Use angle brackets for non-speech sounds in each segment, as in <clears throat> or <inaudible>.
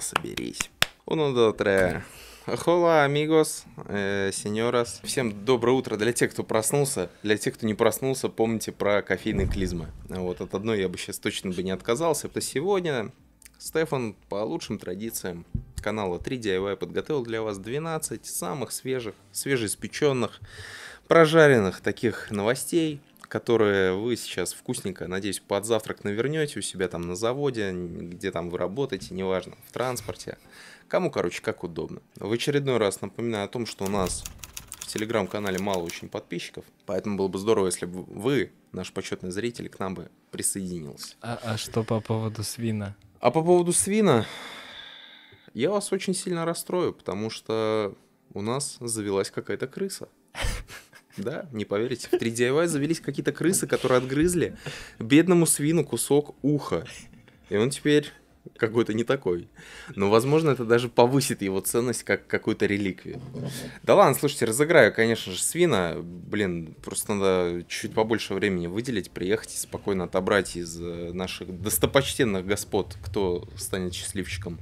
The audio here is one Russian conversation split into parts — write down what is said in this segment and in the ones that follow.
соберись. Uno, dos, tres. Хола, амигос, сеньорас. Всем доброе утро. Для тех, кто проснулся, для тех, кто не проснулся, помните про кофейные клизмы. Вот от одной я бы сейчас точно бы не отказался. То сегодня Стефан по лучшим традициям канала 3 DIY подготовил для вас 12 самых свежих, свежеиспеченных, прожаренных таких новостей, которые вы сейчас вкусненько, надеюсь, под завтрак навернете у себя там на заводе, где там вы работаете, неважно, в транспорте. Кому, короче, как удобно. В очередной раз напоминаю о том, что у нас в телеграм-канале мало очень подписчиков, поэтому было бы здорово, если бы вы, наш почетный зритель, к нам бы присоединился. А, а что по поводу свина? А по поводу свина, я вас очень сильно расстрою, потому что у нас завелась какая-то крыса. Да, не поверите. В 3DIY завелись какие-то крысы, которые отгрызли бедному свину кусок уха. И он теперь какой-то не такой. Но, возможно, это даже повысит его ценность как какую-то реликвию. Да ладно, слушайте, разыграю, конечно же, свина. Блин, просто надо чуть побольше времени выделить, приехать и спокойно отобрать из э, наших достопочтенных господ, кто станет счастливчиком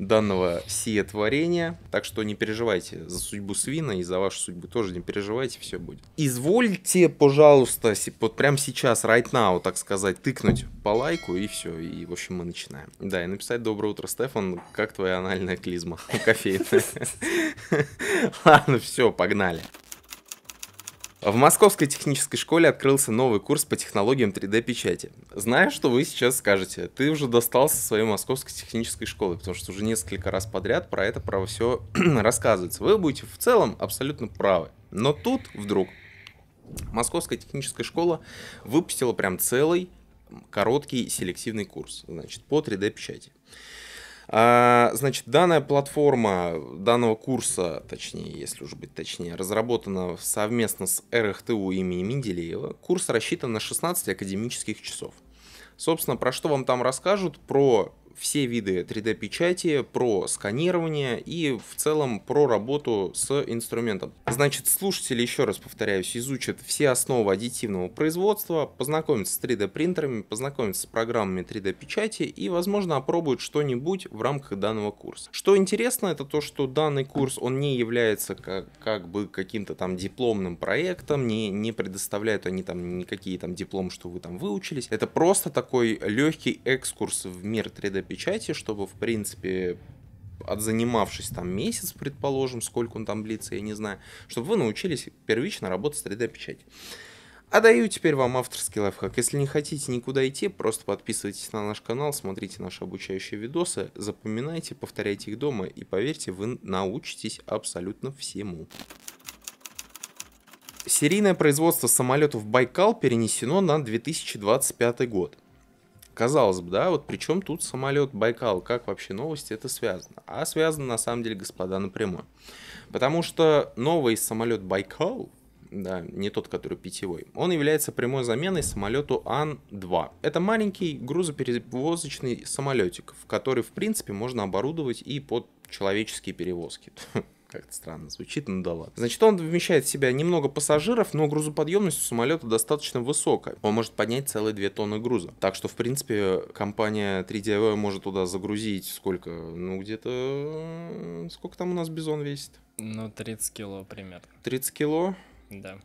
данного сия творения. Так что не переживайте за судьбу свина и за вашу судьбу тоже не переживайте, все будет. Извольте, пожалуйста, вот прямо сейчас, right now, так сказать, тыкнуть по лайку и все. И, в общем, мы начинаем. Да, и написать «Доброе утро, Стефан, как твоя анальная клизма <laughs> кофейная?» <laughs> Ладно, все, погнали. В Московской технической школе открылся новый курс по технологиям 3D-печати. Знаю, что вы сейчас скажете, ты уже достался своей Московской технической школы, потому что уже несколько раз подряд про это, право все <clears throat> рассказывается. Вы будете в целом абсолютно правы. Но тут вдруг Московская техническая школа выпустила прям целый короткий селективный курс, значит, по 3D-печати. А, значит, данная платформа данного курса, точнее, если уже быть точнее, разработана совместно с РХТУ имени Менделеева. Курс рассчитан на 16 академических часов. Собственно, про что вам там расскажут? Про все виды 3D-печати, про сканирование и в целом про работу с инструментом. Значит, слушатели, еще раз повторяюсь, изучат все основы аддитивного производства, познакомятся с 3D-принтерами, познакомятся с программами 3D-печати и, возможно, опробуют что-нибудь в рамках данного курса. Что интересно, это то, что данный курс, он не является как, как бы каким-то там дипломным проектом, не, не предоставляют они там никакие там диплом, что вы там выучились. Это просто такой легкий экскурс в мир 3D для печати, чтобы, в принципе, отзанимавшись там месяц, предположим, сколько он там длится, я не знаю, чтобы вы научились первично работать с 3D-печатью. А даю теперь вам авторский лайфхак. Если не хотите никуда идти, просто подписывайтесь на наш канал, смотрите наши обучающие видосы, запоминайте, повторяйте их дома, и поверьте, вы научитесь абсолютно всему. Серийное производство самолетов Байкал перенесено на 2025 год казалось бы, да, вот причем тут самолет Байкал, как вообще новости это связано? А связано на самом деле, господа, напрямую. Потому что новый самолет Байкал, да, не тот, который питьевой, он является прямой заменой самолету Ан-2. Это маленький грузоперевозочный самолетик, в который, в принципе, можно оборудовать и под человеческие перевозки. <laughs> Как-то странно звучит, но да ладно. Значит, он вмещает в себя немного пассажиров, но грузоподъемность у самолета достаточно высокая. Он может поднять целые 2 тонны груза. Так что, в принципе, компания 3DV может туда загрузить сколько? Ну, где-то... Сколько там у нас бизон весит? Ну, 30 кило примерно. 30 кило? Да.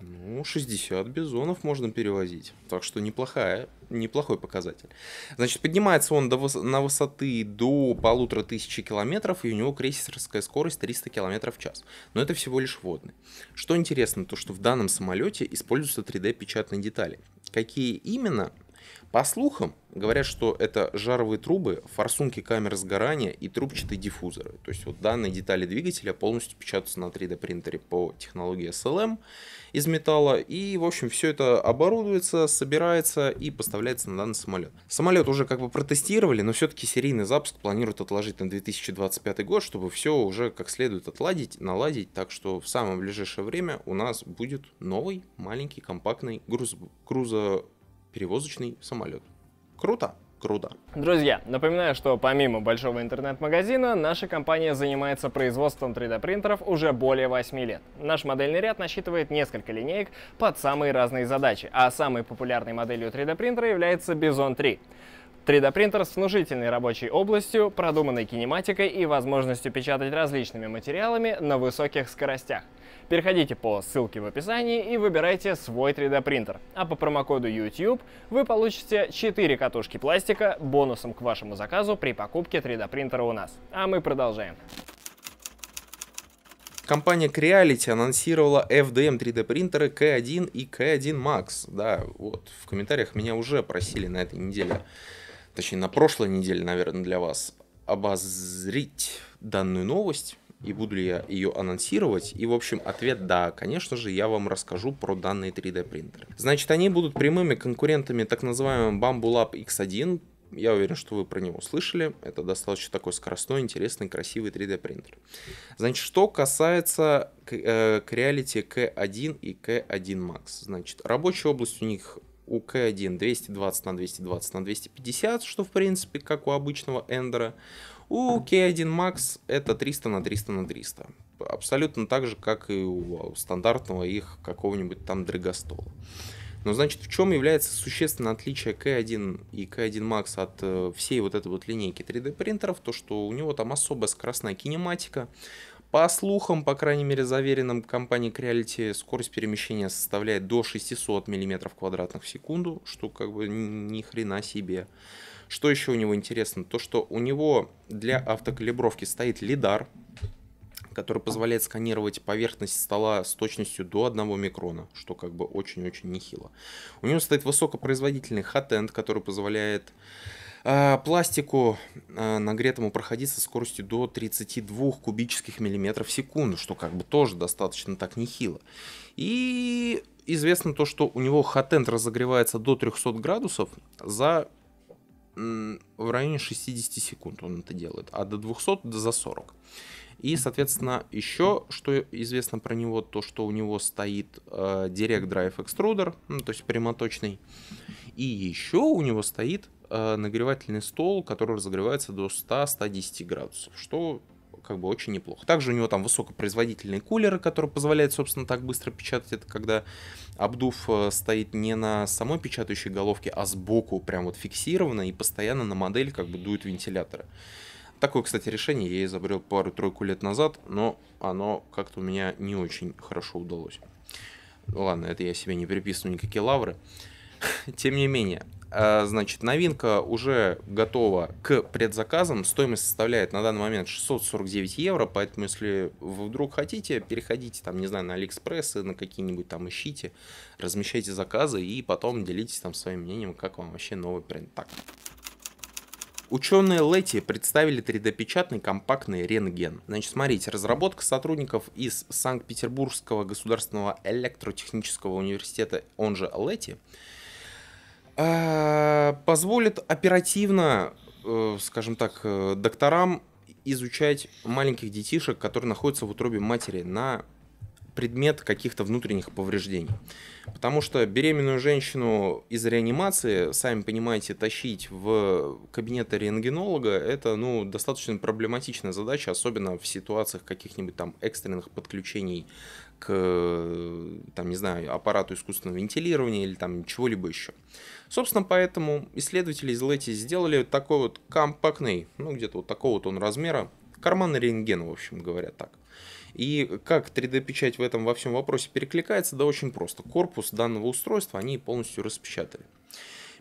Ну, 60 бизонов можно перевозить. Так что неплохая, неплохой показатель. Значит, поднимается он до, на высоты до полутора тысячи километров, и у него крейсерская скорость 300 километров в час. Но это всего лишь водный. Что интересно, то что в данном самолете используются 3D-печатные детали. Какие именно, по слухам, говорят, что это жаровые трубы, форсунки камер сгорания и трубчатые диффузоры. То есть вот данные детали двигателя полностью печатаются на 3D принтере по технологии SLM из металла. И, в общем, все это оборудуется, собирается и поставляется на данный самолет. Самолет уже как бы протестировали, но все-таки серийный запуск планируют отложить на 2025 год, чтобы все уже как следует отладить, наладить. Так что в самое ближайшее время у нас будет новый маленький компактный груз, грузо перевозочный самолет. Круто! Круто. Друзья, напоминаю, что помимо большого интернет-магазина, наша компания занимается производством 3D-принтеров уже более 8 лет. Наш модельный ряд насчитывает несколько линеек под самые разные задачи, а самой популярной моделью 3D-принтера является Bison 3. 3D принтер с внушительной рабочей областью, продуманной кинематикой и возможностью печатать различными материалами на высоких скоростях. Переходите по ссылке в описании и выбирайте свой 3D принтер. А по промокоду YouTube вы получите 4 катушки пластика бонусом к вашему заказу при покупке 3D принтера у нас. А мы продолжаем. Компания Creality анонсировала FDM 3D принтеры K1 и K1 Max. Да, вот, в комментариях меня уже просили на этой неделе точнее на прошлой неделе, наверное, для вас, обозрить данную новость и буду ли я ее анонсировать? И, в общем, ответ да, конечно же, я вам расскажу про данные 3D принтеры. Значит, они будут прямыми конкурентами так называемого Bamboo Lab X1, я уверен, что вы про него слышали. Это достаточно такой скоростной, интересный, красивый 3D принтер. Значит, что касается к Creality э, K1 и K1 Max. Значит, рабочая область у них у k 1 220 на 220 на 250, что в принципе как у обычного эндера. У K1 Max это 300 на 300 на 300. Абсолютно так же, как и а, у стандартного их какого-нибудь там драгостола. Но значит, в чем является существенное отличие K1 и K1 Max от э, всей вот этой вот линейки 3D принтеров? То, что у него там особая скоростная кинематика, по слухам, по крайней мере заверенным компанией Creality, скорость перемещения составляет до 600 мм квадратных в секунду, что как бы ни хрена себе. Что еще у него интересно? То, что у него для автокалибровки стоит лидар, который позволяет сканировать поверхность стола с точностью до 1 микрона, что как бы очень-очень нехило. У него стоит высокопроизводительный хатенд, который позволяет Э, пластику э, нагретому проходить со скоростью до 32 кубических миллиметров в секунду, что как бы тоже достаточно так нехило. И известно то, что у него хатент разогревается до 300 градусов за в районе 60 секунд он это делает, а до 200 за 40. И, соответственно, еще что известно про него, то, что у него стоит э, Direct Drive Extruder, ну, то есть прямоточный. И еще у него стоит Э, нагревательный стол, который разогревается до 100-110 градусов, что как бы очень неплохо. Также у него там высокопроизводительные кулеры, которые позволяют, собственно, так быстро печатать. Это когда обдув э, стоит не на самой печатающей головке, а сбоку прям вот фиксированно и постоянно на модель как бы дует вентиляторы. Такое, кстати, решение я изобрел пару-тройку лет назад, но оно как-то у меня не очень хорошо удалось. Ладно, это я себе не приписываю никакие лавры. <laughs> Тем не менее, а, значит, новинка уже готова к предзаказам. Стоимость составляет на данный момент 649 евро, поэтому если вы вдруг хотите, переходите там, не знаю, на Алиэкспресс, и на какие-нибудь там ищите, размещайте заказы и потом делитесь там своим мнением, как вам вообще новый бренд. Так. Ученые Лети представили 3D-печатный компактный рентген. Значит, смотрите, разработка сотрудников из Санкт-Петербургского государственного электротехнического университета, он же Лети, Э, позволит оперативно, э, скажем так, э, докторам изучать маленьких детишек, которые находятся в утробе матери на предмет каких-то внутренних повреждений. Потому что беременную женщину из реанимации, сами понимаете, тащить в кабинет рентгенолога – это ну, достаточно проблематичная задача, особенно в ситуациях каких-нибудь там экстренных подключений к, там, не знаю, аппарату искусственного вентилирования или там чего-либо еще. Собственно, поэтому исследователи из Лэти сделали такой вот компактный, ну, где-то вот такого вот он размера, карман рентген, в общем говоря так. И как 3D-печать в этом во всем вопросе перекликается, да очень просто. Корпус данного устройства они полностью распечатали.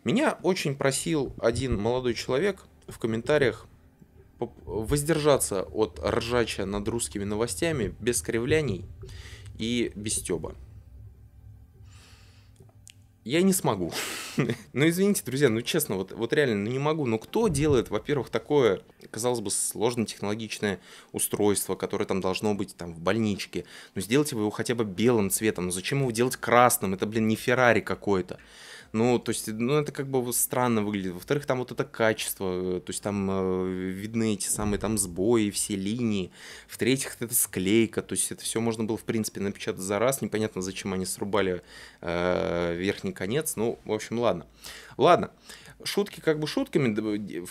Меня очень просил один молодой человек в комментариях воздержаться от ржача над русскими новостями без кривляний и без стеба я не смогу. <laughs> ну, извините, друзья, ну, честно, вот, вот реально, ну, не могу. Но ну, кто делает, во-первых, такое, казалось бы, сложное технологичное устройство, которое там должно быть там в больничке? Ну, сделайте вы его хотя бы белым цветом. Ну, зачем его делать красным? Это, блин, не Феррари какой-то. Ну, то есть, ну, это как бы странно выглядит. Во-вторых, там вот это качество, э, то есть там э, видны эти самые там сбои, все линии. В-третьих, это склейка, то есть это все можно было, в принципе, напечатать за раз. Непонятно, зачем они срубали э, верхний конец. Ну, в общем, ладно. Ладно. Э, шутки как бы шутками,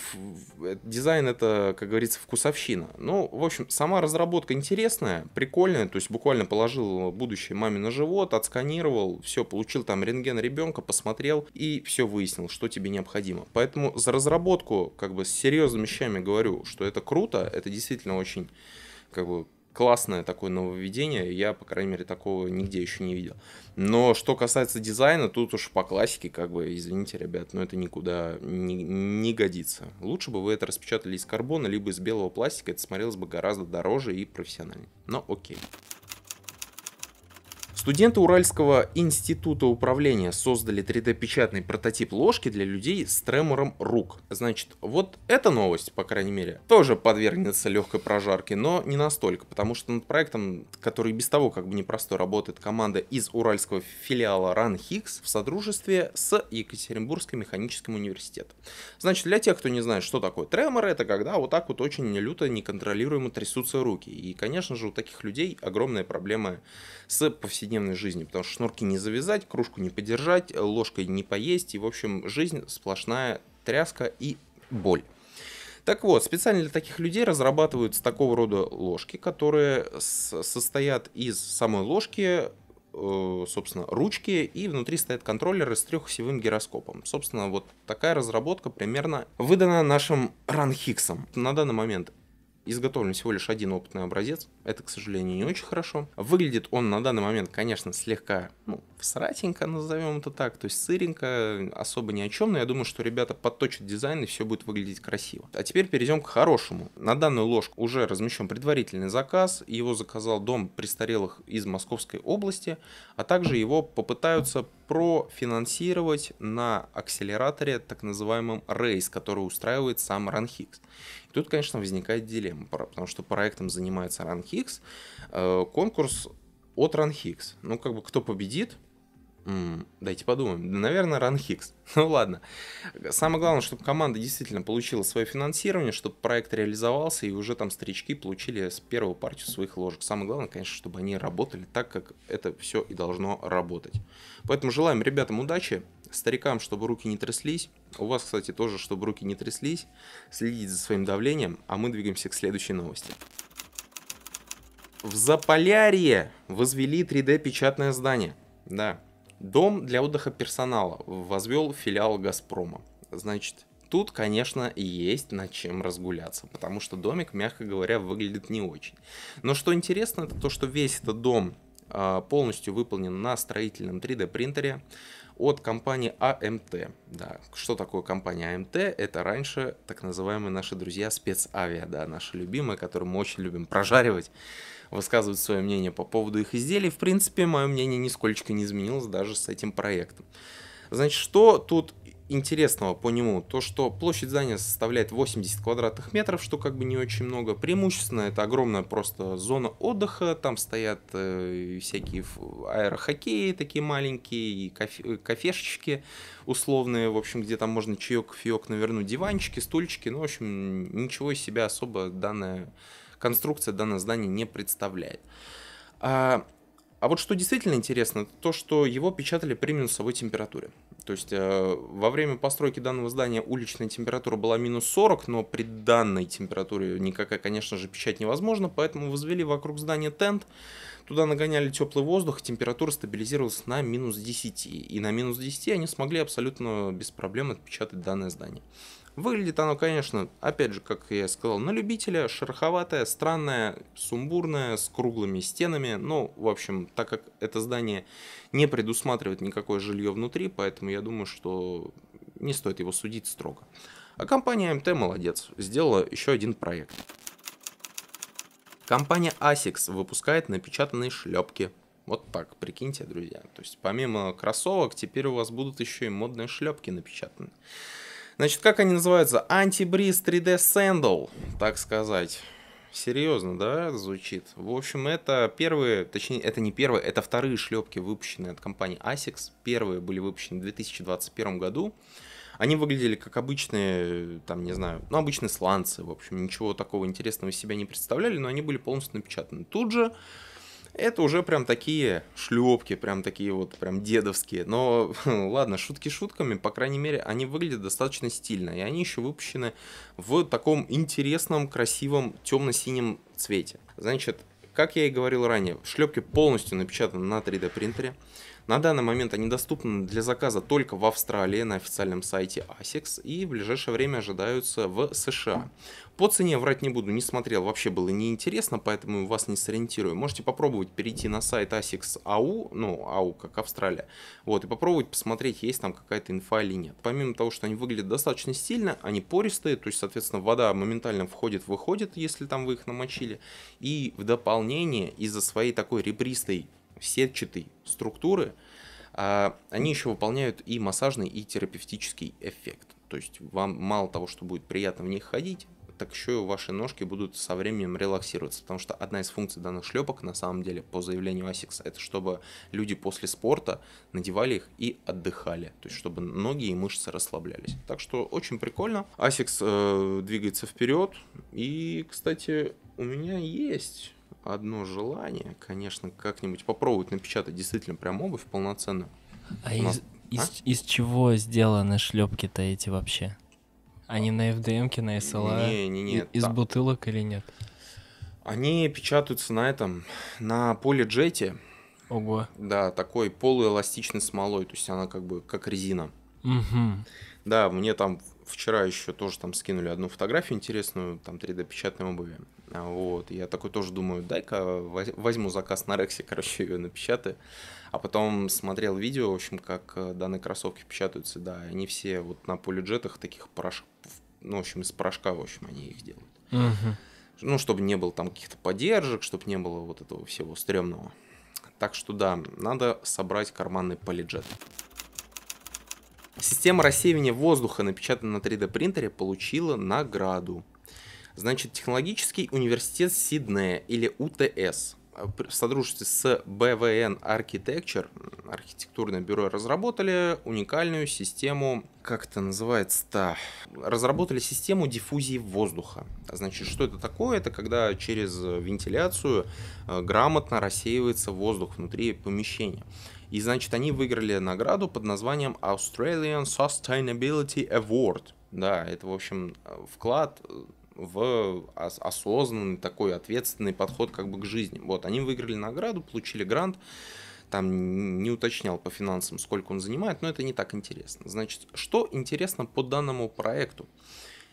э, дизайн это, как говорится, вкусовщина. Ну, в общем, сама разработка интересная, прикольная, то есть буквально положил будущее маме на живот, отсканировал, все, получил там рентген ребенка, посмотрел и все выяснил, что тебе необходимо. Поэтому за разработку, как бы с серьезными вещами говорю, что это круто, это действительно очень как бы классное такое нововведение. Я, по крайней мере, такого нигде еще не видел. Но что касается дизайна, тут уж по классике, как бы, извините, ребят, но это никуда не, не годится. Лучше бы вы это распечатали из карбона, либо из белого пластика. Это смотрелось бы гораздо дороже и профессиональнее. Но окей. Студенты Уральского института управления создали 3D-печатный прототип ложки для людей с тремором рук. Значит, вот эта новость, по крайней мере, тоже подвергнется легкой прожарке, но не настолько, потому что над проектом, который без того как бы непросто работает команда из уральского филиала Ран Хикс в содружестве с Екатеринбургским механическим университетом. Значит, для тех, кто не знает, что такое тремор, это когда вот так вот очень люто, неконтролируемо трясутся руки. И, конечно же, у таких людей огромная проблема с повседневной повседневной жизни, потому что шнурки не завязать, кружку не подержать, э, ложкой не поесть, и, в общем, жизнь сплошная тряска и боль. Так вот, специально для таких людей разрабатываются такого рода ложки, которые состоят из самой ложки, э, собственно, ручки, и внутри стоят контроллеры с трехосевым гироскопом. Собственно, вот такая разработка примерно выдана нашим Ранхиксом. На данный момент изготовлен всего лишь один опытный образец. Это, к сожалению, не очень хорошо. Выглядит он на данный момент, конечно, слегка, ну, всратенько, назовем это так, то есть сыренько, особо ни о чем, но я думаю, что ребята подточат дизайн, и все будет выглядеть красиво. А теперь перейдем к хорошему. На данную ложку уже размещен предварительный заказ, его заказал Дом престарелых из Московской области, а также его попытаются профинансировать на акселераторе так называемом рейс, который устраивает сам Ранхикс. Тут, конечно, возникает дилемма, потому что проектом занимается Ранхикс. Э, конкурс от Ранхикс. Ну, как бы, кто победит, дайте подумаем. наверное, Ранхикс. <laughs> ну ладно. Самое главное, чтобы команда действительно получила свое финансирование, чтобы проект реализовался, и уже там старички получили с первого партию своих ложек. Самое главное, конечно, чтобы они работали так, как это все и должно работать. Поэтому желаем ребятам удачи. Старикам, чтобы руки не тряслись. У вас, кстати, тоже, чтобы руки не тряслись. Следите за своим давлением, а мы двигаемся к следующей новости. В Заполярье возвели 3D-печатное здание. Да. Дом для отдыха персонала возвел филиал Газпрома. Значит, Тут, конечно, есть над чем разгуляться, потому что домик, мягко говоря, выглядит не очень. Но что интересно, это то, что весь этот дом а, полностью выполнен на строительном 3D принтере от компании АМТ. Да, что такое компания АМТ? Это раньше так называемые наши друзья спецавиа, да, наши любимые, которые мы очень любим прожаривать, высказывать свое мнение по поводу их изделий. В принципе, мое мнение нисколько не изменилось даже с этим проектом. Значит, что тут интересного по нему то, что площадь здания составляет 80 квадратных метров, что как бы не очень много. Преимущественно это огромная просто зона отдыха, там стоят э, всякие аэрохоккеи такие маленькие, и кофе, э, кафешечки условные, в общем, где там можно чаек, кофеек навернуть, диванчики, стульчики, ну, в общем, ничего из себя особо данная конструкция, данное здание не представляет. А, а вот что действительно интересно, то что его печатали при минусовой температуре. То есть э, во время постройки данного здания уличная температура была минус 40, но при данной температуре никакая, конечно же, печать невозможна. поэтому возвели вокруг здания тент, туда нагоняли теплый воздух, температура стабилизировалась на минус 10, и на минус 10 они смогли абсолютно без проблем отпечатать данное здание. Выглядит оно, конечно, опять же, как я сказал, на любителя, шероховатое, странное, сумбурное, с круглыми стенами. Но, в общем, так как это здание не предусматривает никакое жилье внутри, поэтому я думаю, что не стоит его судить строго. А компания МТ молодец, сделала еще один проект. Компания ASICS выпускает напечатанные шлепки. Вот так, прикиньте, друзья. То есть помимо кроссовок, теперь у вас будут еще и модные шлепки напечатаны. Значит, как они называются? Антибриз 3D Sandal, так сказать. Серьезно, да, звучит? В общем, это первые, точнее, это не первые, это вторые шлепки, выпущенные от компании ASICS. Первые были выпущены в 2021 году. Они выглядели как обычные, там, не знаю, ну, обычные сланцы, в общем, ничего такого интересного из себя не представляли, но они были полностью напечатаны. Тут же это уже прям такие шлепки, прям такие вот прям дедовские. Но <laughs> ладно, шутки шутками, по крайней мере, они выглядят достаточно стильно. И они еще выпущены в таком интересном, красивом, темно-синем цвете. Значит, как я и говорил ранее, шлепки полностью напечатаны на 3D принтере. На данный момент они доступны для заказа только в Австралии на официальном сайте ASICS и в ближайшее время ожидаются в США. По цене врать не буду, не смотрел, вообще было неинтересно, поэтому вас не сориентирую. Можете попробовать перейти на сайт ASICS AU, ну AU как Австралия, вот, и попробовать посмотреть, есть там какая-то инфа или нет. Помимо того, что они выглядят достаточно стильно, они пористые, то есть, соответственно, вода моментально входит-выходит, если там вы их намочили. И в дополнение, из-за своей такой ребристой сетчатые структуры, а, они еще выполняют и массажный, и терапевтический эффект. То есть вам мало того, что будет приятно в них ходить, так еще и ваши ножки будут со временем релаксироваться, потому что одна из функций данных шлепок, на самом деле, по заявлению ASICS, это чтобы люди после спорта надевали их и отдыхали, то есть чтобы ноги и мышцы расслаблялись. Так что очень прикольно. ASICS э, двигается вперед, и, кстати, у меня есть одно желание, конечно, как-нибудь попробовать напечатать действительно прям обувь полноценную. А, Но... из, а? Из, из чего сделаны шлепки-то эти вообще? Они на FDM, ке на SLA? Не, не, не. Из там... бутылок или нет? Они печатаются на этом, на полиджете. Ого. Да, такой полуэластичной смолой, то есть она как бы как резина. Угу. Да, мне там вчера еще тоже там скинули одну фотографию интересную, там 3D-печатной обуви. Вот, я такой тоже думаю, дай-ка возьму заказ на Рексе, короче, ее напечатаю. А потом смотрел видео, в общем, как э, данные кроссовки печатаются, да, они все вот на полюджетах таких порошков, ну, в общем, из порошка, в общем, они их делают. Угу. Ну, чтобы не было там каких-то поддержек, чтобы не было вот этого всего стрёмного. Так что да, надо собрать карманный полиджет. Система рассеивания воздуха, напечатанная на 3D принтере, получила награду Значит, технологический университет Сиднея или УТС э, в содружестве с BVN Architecture, архитектурное бюро, разработали уникальную систему, как это называется-то, разработали систему диффузии воздуха. Значит, что это такое? Это когда через вентиляцию э, грамотно рассеивается воздух внутри помещения. И, значит, они выиграли награду под названием Australian Sustainability Award. Да, это, в общем, э, вклад в осознанный такой ответственный подход как бы к жизни. Вот, они выиграли награду, получили грант, там не уточнял по финансам, сколько он занимает, но это не так интересно. Значит, что интересно по данному проекту?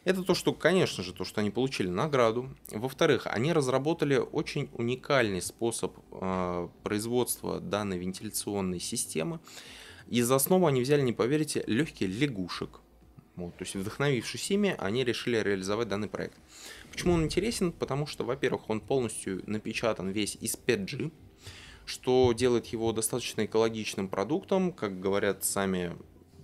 Это то, что, конечно же, то, что они получили награду. Во-вторых, они разработали очень уникальный способ э, производства данной вентиляционной системы. И за основу они взяли, не поверите, легкие лягушек. Вот, то есть, вдохновившись ими, они решили реализовать данный проект. Почему он интересен? Потому что, во-первых, он полностью напечатан весь из 5G, что делает его достаточно экологичным продуктом, как говорят сами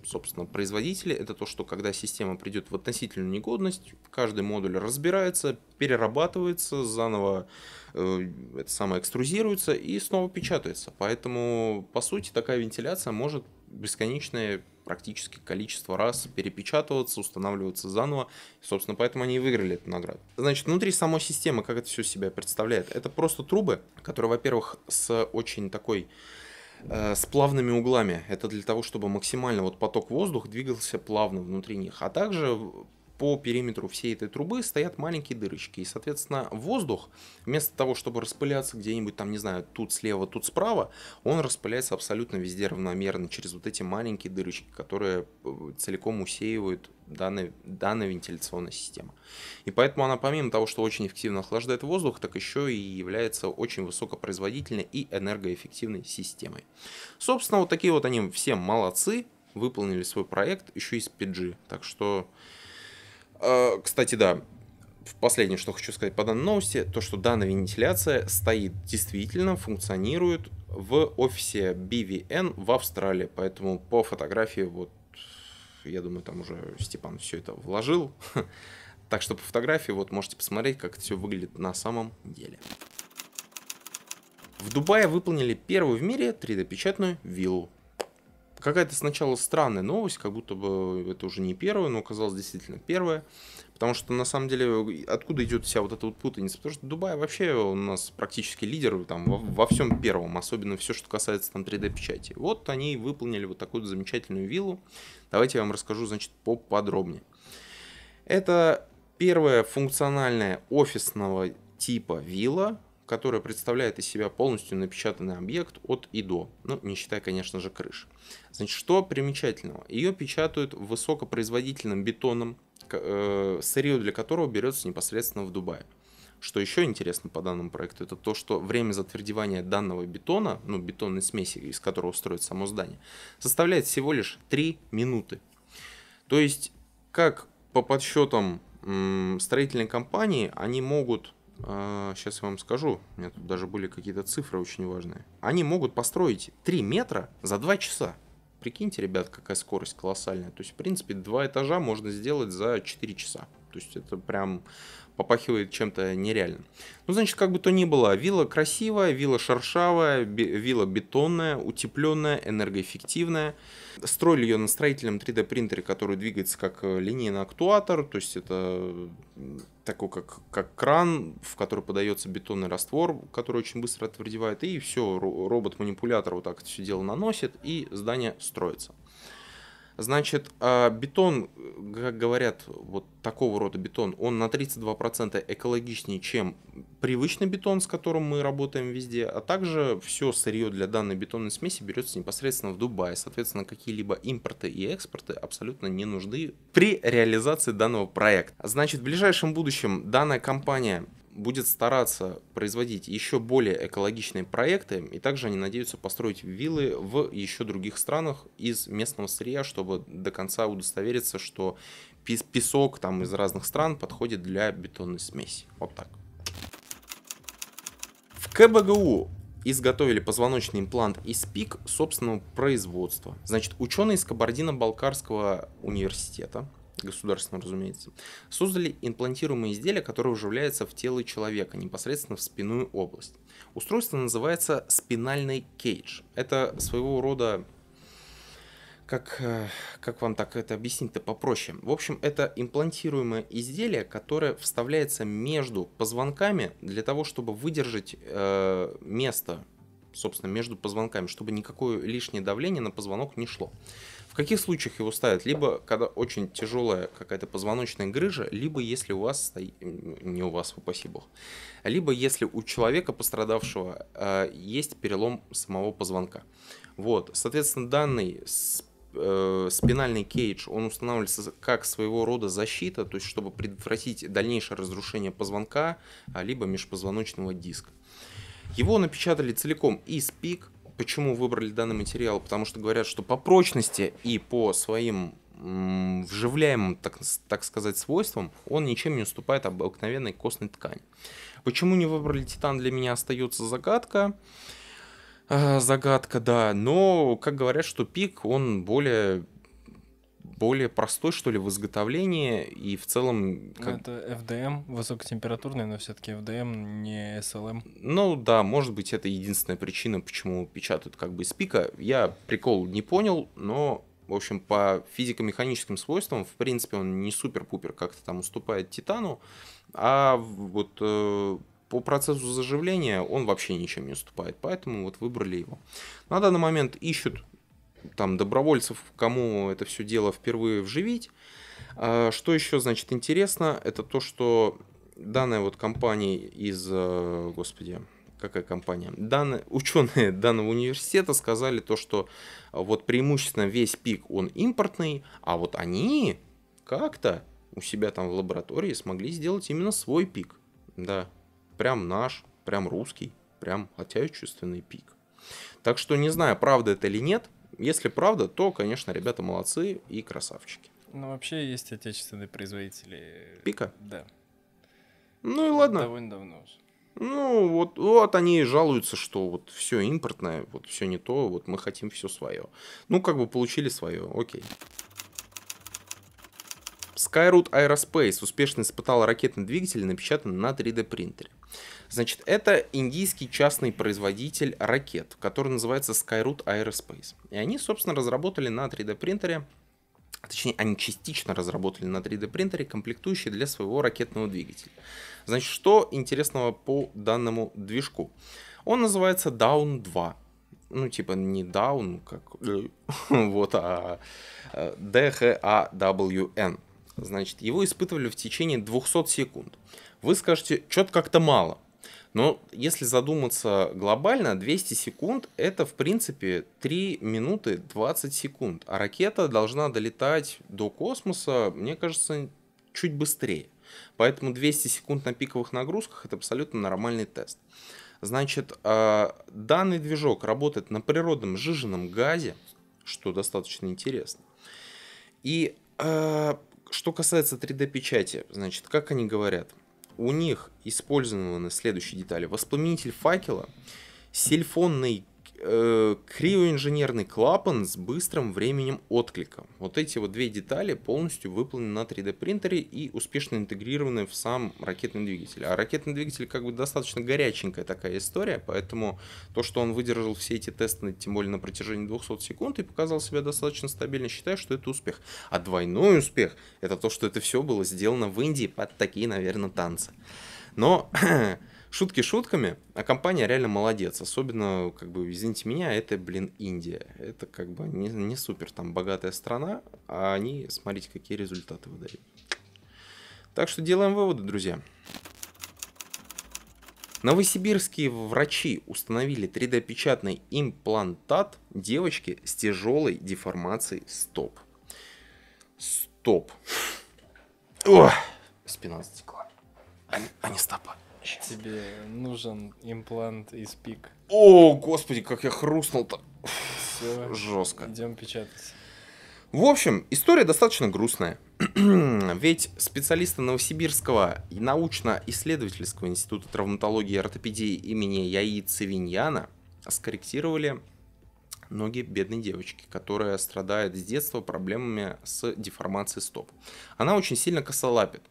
собственно, производители, это то, что когда система придет в относительную негодность, каждый модуль разбирается, перерабатывается, заново э, это самое экструзируется и снова печатается. Поэтому, по сути, такая вентиляция может бесконечное практически количество раз перепечатываться, устанавливаться заново. собственно, поэтому они и выиграли эту награду. Значит, внутри самой системы, как это все себя представляет? Это просто трубы, которые, во-первых, с очень такой э, с плавными углами. Это для того, чтобы максимально вот поток воздуха двигался плавно внутри них. А также по периметру всей этой трубы стоят маленькие дырочки. И, соответственно, воздух, вместо того, чтобы распыляться где-нибудь там, не знаю, тут слева, тут справа, он распыляется абсолютно везде равномерно через вот эти маленькие дырочки, которые э, целиком усеивают данной, данной вентиляционная система. И поэтому она помимо того, что очень эффективно охлаждает воздух, так еще и является очень высокопроизводительной и энергоэффективной системой. Собственно, вот такие вот они все молодцы, выполнили свой проект еще и с PG. Так что а, кстати, да, последнее, что хочу сказать по данной новости, то, что данная вентиляция стоит действительно, функционирует в офисе BVN в Австралии. Поэтому по фотографии, вот, я думаю, там уже Степан все это вложил. <laughs> Так что по фотографии вот можете посмотреть, как это все выглядит на самом деле. В Дубае выполнили первую в мире 3D-печатную виллу. Какая-то сначала странная новость, как будто бы это уже не первая, но оказалось действительно первая. Потому что, на самом деле, откуда идет вся вот эта вот путаница? Потому что Дубай вообще у нас практически лидер там, во, во всем первом, особенно все, что касается там 3D-печати. Вот они выполнили вот такую замечательную виллу. Давайте я вам расскажу, значит, поподробнее. Это первая функциональная офисного типа вилла, которая представляет из себя полностью напечатанный объект от и до, ну, не считая, конечно же, крыш. Значит, что примечательного? Ее печатают высокопроизводительным бетоном, э, сырье для которого берется непосредственно в Дубае. Что еще интересно по данному проекту, это то, что время затвердевания данного бетона, ну, бетонной смеси, из которого строится само здание, составляет всего лишь 3 минуты. То есть, как по подсчетам строительной компании, они могут сейчас а, я вам скажу, у меня тут даже были какие-то цифры очень важные. Они могут построить 3 метра за 2 часа. Прикиньте, ребят, какая скорость колоссальная. То есть, в принципе, два этажа можно сделать за 4 часа. То есть это прям попахивает чем-то нереальным. Ну, значит, как бы то ни было, вилла красивая, вилла шершавая, вилла бетонная, утепленная, энергоэффективная. Строили ее на строительном 3D принтере, который двигается как линейный актуатор, то есть это такой, как, как кран, в который подается бетонный раствор, который очень быстро отвердевает, и все, робот-манипулятор вот так это все дело наносит, и здание строится. Значит, а, бетон, э, как говорят, вот такого рода бетон, он на 32% экологичнее, чем привычный бетон, с которым мы работаем везде, а также все сырье для данной бетонной смеси берется непосредственно в Дубае. Соответственно, какие-либо импорты и экспорты абсолютно не нужны при реализации данного проекта. Значит, в ближайшем будущем данная компания будет стараться производить еще более экологичные проекты, и также они надеются построить виллы в еще других странах из местного сырья, чтобы до конца удостовериться, что песок там из разных стран подходит для бетонной смеси. Вот так. В КБГУ изготовили позвоночный имплант из ПИК собственного производства. Значит, ученые из Кабардино-Балкарского университета государственным, разумеется, создали имплантируемые изделия, которые вживляются в тело человека, непосредственно в спинную область. Устройство называется спинальный кейдж. Это своего рода как, э, как вам так это объяснить-то попроще? В общем, это имплантируемое изделие, которое вставляется между позвонками для того, чтобы выдержать э, место, собственно, между позвонками, чтобы никакое лишнее давление на позвонок не шло. В каких случаях его ставят? Либо когда очень тяжелая какая-то позвоночная грыжа, либо если у вас стоит, не у вас, упаси бог, либо если у человека пострадавшего э, есть перелом самого позвонка. Вот, соответственно, данный э, спинальный кейдж, он устанавливается как своего рода защита, то есть чтобы предотвратить дальнейшее разрушение позвонка, а, либо межпозвоночного диска. Его напечатали целиком из пик, почему выбрали данный материал? Потому что говорят, что по прочности и по своим вживляемым, так, так сказать, свойствам, он ничем не уступает обыкновенной костной ткани. Почему не выбрали титан, для меня остается загадка. Э, загадка, да, но, как говорят, что пик, он более более простой, что ли, в изготовлении и в целом... Как... это FDM, высокотемпературный, но все таки FDM, не SLM. Ну да, может быть, это единственная причина, почему печатают как бы из пика. Я прикол не понял, но в общем, по физико-механическим свойствам, в принципе, он не супер-пупер как-то там уступает Титану, а вот э, по процессу заживления он вообще ничем не уступает, поэтому вот выбрали его. На данный момент ищут там добровольцев, кому это все дело впервые вживить. А, что еще, значит, интересно, это то, что данная вот компания из, э, господи, какая компания, Данные, ученые данного университета сказали то, что вот преимущественно весь пик он импортный, а вот они как-то у себя там в лаборатории смогли сделать именно свой пик. Да, прям наш, прям русский, прям отечественный пик. Так что не знаю, правда это или нет – если правда, то, конечно, ребята молодцы и красавчики. Ну, вообще есть отечественные производители. Пика? Да. Ну и ладно. Довольно давно уже. Ну, вот, вот они и жалуются, что вот все импортное, вот все не то, вот мы хотим все свое. Ну, как бы получили свое, окей. Skyroot Aerospace успешно испытал ракетный двигатель, напечатанный на 3D принтере. Значит, это индийский частный производитель ракет, который называется Skyroot Aerospace. И они, собственно, разработали на 3D принтере точнее, они частично разработали на 3D принтере комплектующие для своего ракетного двигателя. Значит, что интересного по данному движку? Он называется Down 2. Ну, типа не Down, как э, <laughs> вот, а э, D-H-A-W-N. Значит, его испытывали в течение 200 секунд. Вы скажете, что-то как-то мало. Но если задуматься глобально, 200 секунд это в принципе 3 минуты 20 секунд. А ракета должна долетать до космоса, мне кажется, чуть быстрее. Поэтому 200 секунд на пиковых нагрузках это абсолютно нормальный тест. Значит, а, данный движок работает на природном жиженном газе, что достаточно интересно. И а, что касается 3D-печати, значит, как они говорят, у них использованы следующие детали. Воспламенитель факела, сельфонный Э, криоинженерный клапан с быстрым временем отклика. Вот эти вот две детали полностью выполнены на 3D принтере и успешно интегрированы в сам ракетный двигатель. А ракетный двигатель как бы достаточно горяченькая такая история, поэтому то, что он выдержал все эти тесты, тем более на протяжении 200 секунд и показал себя достаточно стабильно, считаю, что это успех. А двойной успех это то, что это все было сделано в Индии под такие, наверное, танцы. Но <clears throat> Шутки шутками, а компания реально молодец. Особенно, как бы, извините меня, это, блин, Индия. Это, как бы, не, не супер там богатая страна, а они, смотрите, какие результаты выдают. Так что делаем выводы, друзья. Новосибирские врачи установили 3D-печатный имплантат девочки с тяжелой деформацией стоп. Стоп. О, спина затекла, а, а не стопа. Тебе нужен имплант из пик. О, господи, как я хрустнул-то. Все. Жестко. Идем печатать. В общем, история достаточно грустная. <clears throat> Ведь специалисты Новосибирского научно-исследовательского института травматологии и ортопедии имени Яи Цивиньяна скорректировали ноги бедной девочки, которая страдает с детства проблемами с деформацией стоп. Она очень сильно косолапит.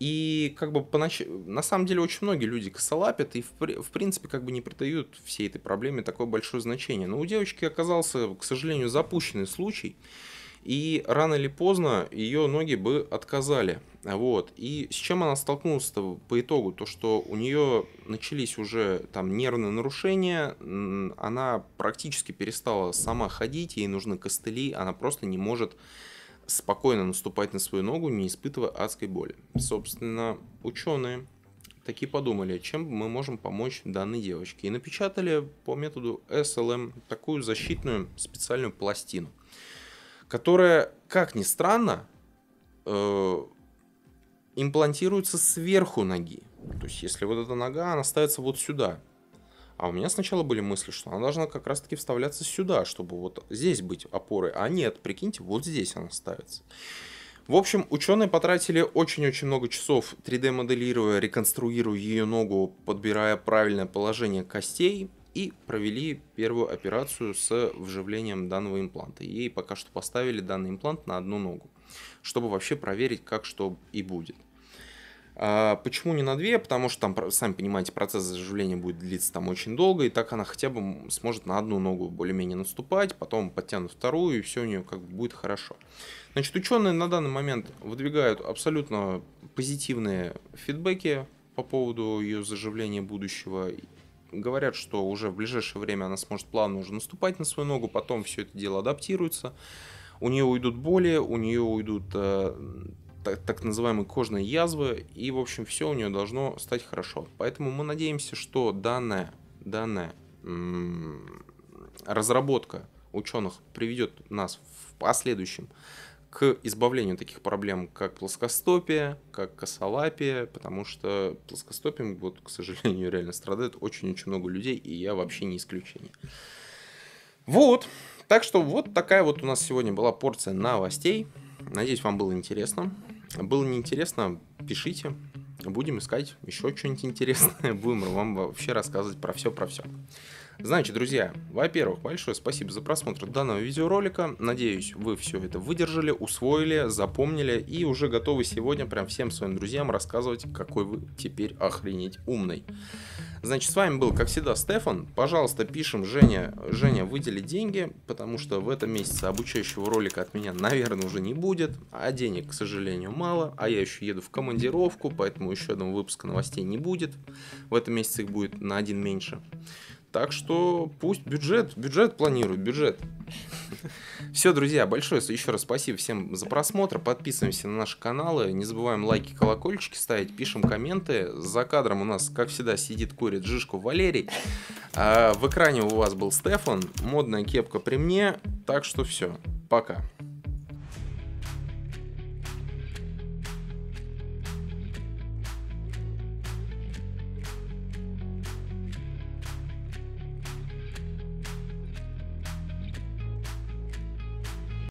И как бы понач... на самом деле очень многие люди косолапят и в, в принципе как бы не придают всей этой проблеме такое большое значение. Но у девочки оказался, к сожалению, запущенный случай. И рано или поздно ее ноги бы отказали. Вот. И с чем она столкнулась-то по итогу? То, что у нее начались уже там нервные нарушения, она практически перестала сама ходить, ей нужны костыли, она просто не может спокойно наступать на свою ногу, не испытывая адской боли. Собственно, ученые такие подумали, чем мы можем помочь данной девочке. И напечатали по методу SLM такую защитную специальную пластину, которая, как ни странно, э, имплантируется сверху ноги. То есть, если вот эта нога, она ставится вот сюда, а у меня сначала были мысли, что она должна как раз-таки вставляться сюда, чтобы вот здесь быть опорой. А нет, прикиньте, вот здесь она ставится. В общем, ученые потратили очень-очень много часов 3D-моделируя, реконструируя ее ногу, подбирая правильное положение костей и провели первую операцию с вживлением данного импланта. Ей пока что поставили данный имплант на одну ногу, чтобы вообще проверить, как что и будет. А почему не на две? Потому что там, сами понимаете, процесс заживления будет длиться там очень долго, и так она хотя бы сможет на одну ногу более-менее наступать, потом подтянут вторую, и все у нее как бы будет хорошо. Значит, ученые на данный момент выдвигают абсолютно позитивные фидбэки по поводу ее заживления будущего. Говорят, что уже в ближайшее время она сможет плавно уже наступать на свою ногу, потом все это дело адаптируется. У нее уйдут боли, у нее уйдут э, так, так называемой кожной язвы, и, в общем, все у нее должно стать хорошо. Поэтому мы надеемся, что данная, данная м- разработка ученых приведет нас в последующем к избавлению таких проблем, как плоскостопие, как косолапие, потому что плоскостопием, вот, к сожалению, <laughs> реально страдает очень-очень много людей, и я вообще не исключение. Вот, так что вот такая вот у нас сегодня была порция новостей. Надеюсь, вам было интересно. Было неинтересно, пишите. Будем искать еще что-нибудь интересное. <laughs> Будем вам вообще рассказывать про все, про все. Значит, друзья, во-первых, большое спасибо за просмотр данного видеоролика. Надеюсь, вы все это выдержали, усвоили, запомнили и уже готовы сегодня прям всем своим друзьям рассказывать, какой вы теперь охренеть умный. Значит, с вами был, как всегда, Стефан. Пожалуйста, пишем Женя, Женя, выдели деньги, потому что в этом месяце обучающего ролика от меня, наверное, уже не будет. А денег, к сожалению, мало. А я еще еду в командировку, поэтому еще одного выпуска новостей не будет. В этом месяце их будет на один меньше. Так что пусть бюджет, бюджет планирует бюджет. Все, друзья, большое еще раз спасибо всем за просмотр. Подписываемся на наши каналы. Не забываем лайки, колокольчики ставить, пишем комменты. За кадром у нас, как всегда, сидит курит Жишку Валерий. А в экране у вас был Стефан. Модная кепка при мне. Так что все. Пока.